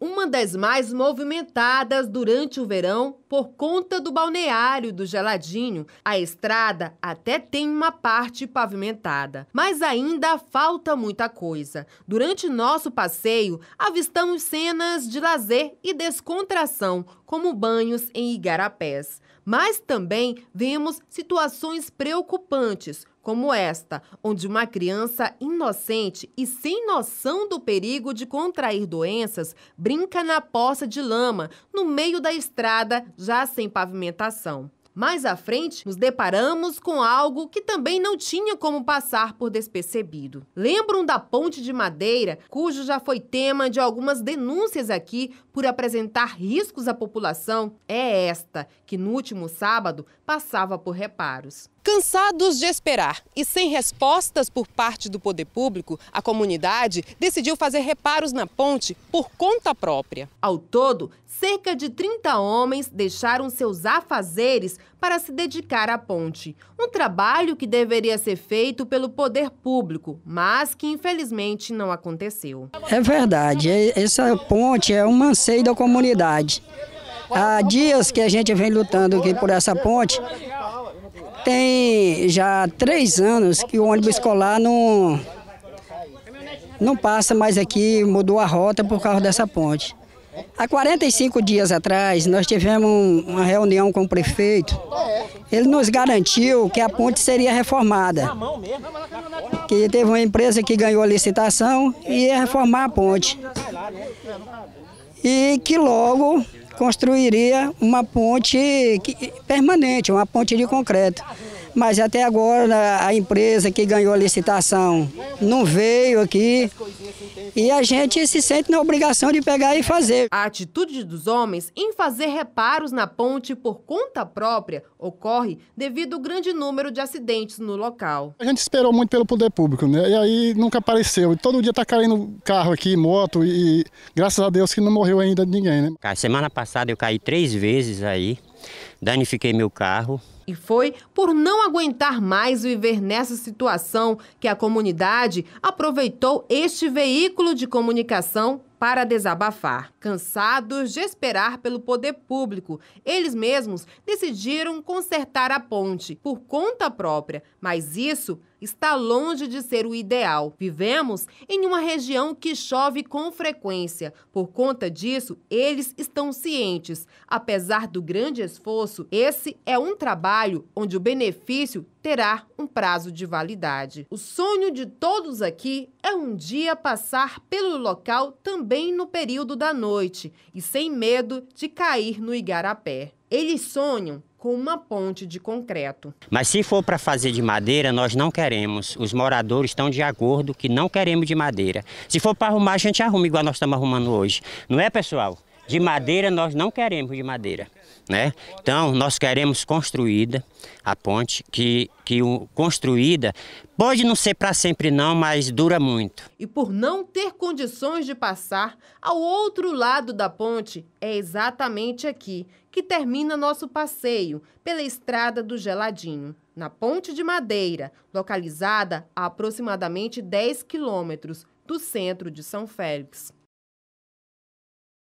uma das mais movimentadas durante o verão por conta do balneário do Geladinho. A estrada até tem uma parte pavimentada, mas ainda falta muita coisa. Durante nosso passeio, avistamos cenas de lazer e descontração, como banhos em igarapés. Mas também vemos situações preocupantes, como esta, onde uma criança inocente e sem noção do perigo de contrair doenças brinca na poça de lama, no meio da estrada, já sem pavimentação. Mais à frente, nos deparamos com algo que também não tinha como passar por despercebido. Lembram da ponte de madeira, cujo já foi tema de algumas denúncias aqui por apresentar riscos à população? É esta que no último sábado passava por reparos. Cansados de esperar e sem respostas por parte do poder público, a comunidade decidiu fazer reparos na ponte por conta própria. Ao todo, cerca de 30 homens deixaram seus afazeres para se dedicar à ponte. Um trabalho que deveria ser feito pelo poder público, mas que infelizmente não aconteceu. É verdade, essa ponte é um anseio da comunidade. Há dias que a gente vem lutando aqui por essa ponte tem já três anos que o ônibus escolar não, não passa mais aqui, mudou a rota por causa dessa ponte. Há 45 dias atrás, nós tivemos uma reunião com o prefeito. Ele nos garantiu que a ponte seria reformada. Que teve uma empresa que ganhou a licitação e ia reformar a ponte. E que logo construiria uma ponte que, permanente, uma ponte de concreto. Mas até agora a empresa que ganhou a licitação não veio aqui e a gente se sente na obrigação de pegar e fazer. A atitude dos homens em fazer reparos na ponte por conta própria ocorre devido ao grande número de acidentes no local. A gente esperou muito pelo poder público, né? E aí nunca apareceu. E todo dia tá caindo carro aqui, moto e graças a Deus que não morreu ainda ninguém, né? Semana passada eu caí três vezes aí, danifiquei meu carro. E foi por não aguentar mais viver nessa situação que a comunidade aproveitou este veículo de comunicação para desabafar. Cansados de esperar pelo poder público, eles mesmos decidiram consertar a ponte por conta própria, mas isso está longe de ser o ideal. Vivemos em uma região que chove com frequência. Por conta disso, eles estão cientes. Apesar do grande esforço, esse é um trabalho onde o benefício terá um prazo de validade. O sonho de todos aqui é um dia passar pelo local também também no período da noite e sem medo de cair no igarapé. Eles sonham com uma ponte de concreto. Mas se for para fazer de madeira, nós não queremos. Os moradores estão de acordo que não queremos de madeira. Se for para arrumar, a gente arruma igual nós estamos arrumando hoje. Não é, pessoal? De madeira nós não queremos de madeira. Né? Então, nós queremos construída a ponte, que, que construída pode não ser para sempre não, mas dura muito. E por não ter condições de passar, ao outro lado da ponte é exatamente aqui que termina nosso passeio pela Estrada do Geladinho. Na Ponte de Madeira, localizada a aproximadamente 10 quilômetros do centro de São Félix.